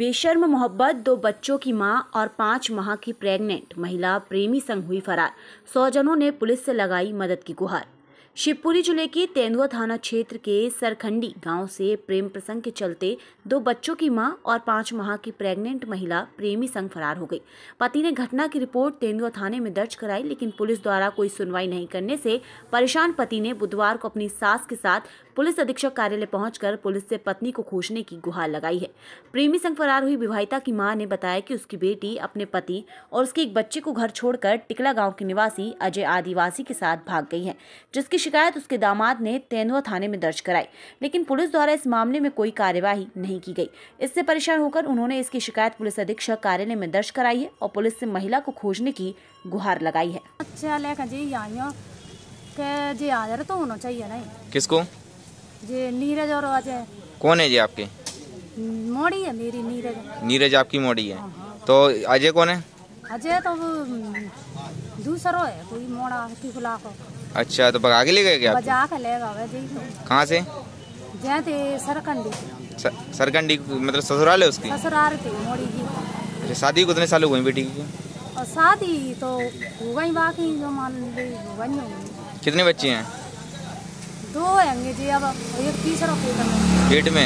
बेशर्म मोहब्बत दो बच्चों की मां और पांच माह की प्रेग्नेंट महिला प्रेमी संग हुई फरार सौ जनों ने पुलिस से लगाई मदद की गुहार शिवपुरी जिले के तेंदुआ थाना क्षेत्र के सरखंडी गांव से प्रेम प्रसंग के चलते दो बच्चों की मां और पांच माह की प्रेग्नेंट महिला प्रेमी संग फरार हो गई पति ने घटना की रिपोर्ट तेंदुआ थाने में दर्ज कराई लेकिन पुलिस द्वारा कोई सुनवाई नहीं करने से परेशान पति ने बुधवार को अपनी सास के साथ पुलिस अधीक्षक कार्यालय पहुंचकर पुलिस से पत्नी को खोजने की गुहार लगाई है प्रेमी संग फरार हुई विवाहिता की मां ने बताया कि उसकी बेटी अपने पति और उसके एक बच्चे को घर छोड़कर टिकला गांव के निवासी अजय आदिवासी के साथ भाग गई है जिसकी शिकायत उसके दामाद ने तेंदुआ थाने में दर्ज कराई लेकिन पुलिस द्वारा इस मामले में कोई कार्यवाही नहीं की गई इससे परेशान होकर उन्होंने इसकी शिकायत पुलिस अधीक्षक कार्यालय में दर्ज कराई है और पुलिस से महिला को खोजने की गुहार लगाई है अच्छा, तो किसको नीरज और कौन है जी आपके मोड़ी है मेरी नीरज नीरज आपकी मोड़ी है हाँ, हाँ। तो अजय कौन है अजय तो हम्म, दूसरो है कोई मोड़ा खुला को अच्छा तो भगा के ले गए क्या बजा के ले गए वे जी कहां से जहां थे सरकंडी सरकंडी मतलब ससुराल है उसकी ससुराल थी मोड़ी की अच्छा शादी कितने साल हुई बेटी की और शादी तो हो गई बाकी जो मान ली हो कितने बच्चे हैं दो होंगे जी अब एक तीसरा पेट तो में पेट में